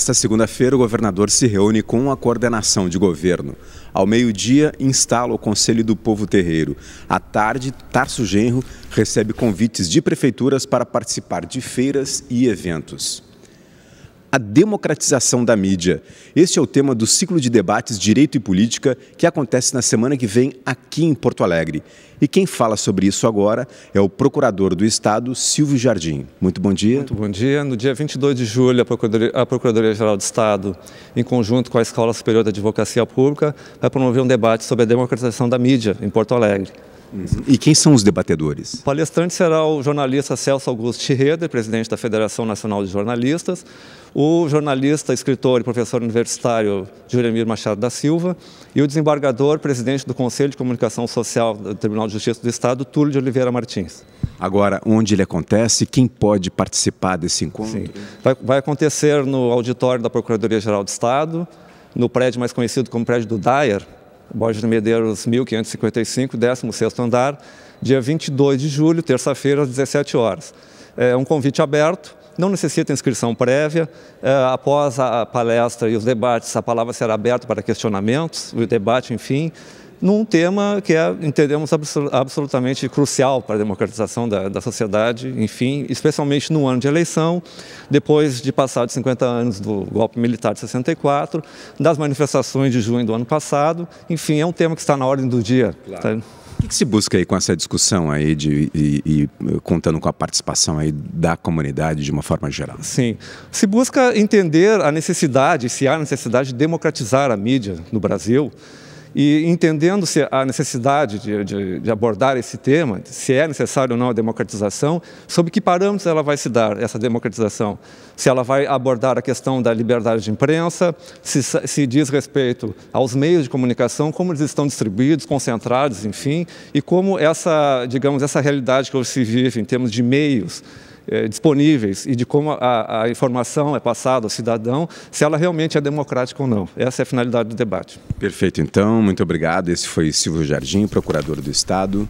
Nesta segunda-feira, o governador se reúne com a coordenação de governo. Ao meio-dia, instala o Conselho do Povo Terreiro. À tarde, Tarso Genro recebe convites de prefeituras para participar de feiras e eventos a democratização da mídia. Este é o tema do ciclo de debates Direito e Política que acontece na semana que vem aqui em Porto Alegre. E quem fala sobre isso agora é o procurador do Estado, Silvio Jardim. Muito bom dia. Muito bom dia. No dia 22 de julho, a Procuradoria-Geral do Estado, em conjunto com a Escola Superior da Advocacia Pública, vai promover um debate sobre a democratização da mídia em Porto Alegre. Uhum. E quem são os debatedores? O palestrante será o jornalista Celso Augusto Schroeder, presidente da Federação Nacional de Jornalistas, o jornalista, escritor e professor universitário Juremir Machado da Silva e o desembargador, presidente do Conselho de Comunicação Social do Tribunal de Justiça do Estado, Túlio de Oliveira Martins. Agora, onde ele acontece, quem pode participar desse encontro? Sim. Vai, vai acontecer no auditório da Procuradoria-Geral do Estado, no prédio mais conhecido como prédio do Dyer. Borges de Medeiros, 1555, 16º andar, dia 22 de julho, terça-feira, às 17 horas. É um convite aberto, não necessita inscrição prévia. É, após a palestra e os debates, a palavra será aberta para questionamentos, o debate, enfim num tema que é, entendemos, absolutamente crucial para a democratização da, da, sociedade, enfim, especialmente no ano de eleição, depois de passar de 50 anos do golpe militar de 64, das manifestações de junho do ano passado, enfim, é um tema que está na ordem do dia. Claro. Tá? O que, que se busca aí com essa discussão aí de, e, e, contando com a participação aí da comunidade de uma forma geral? Sim, se busca entender a necessidade, se há necessidade de democratizar a mídia no Brasil, e entendendo-se a necessidade de, de, de, abordar esse tema, se é necessário ou não a democratização, sob que parâmetros ela vai se dar, essa democratização? Se ela vai abordar a questão da liberdade de imprensa, se, se diz respeito aos meios de comunicação, como eles estão distribuídos, concentrados, enfim, e como essa, digamos, essa realidade que hoje se vive em termos de meios é, disponíveis e de como a, a informação é passada ao cidadão, se ela realmente é democrática ou não. Essa é a finalidade do debate. Perfeito, então, muito obrigado. Esse foi Silvio Jardim, procurador do Estado.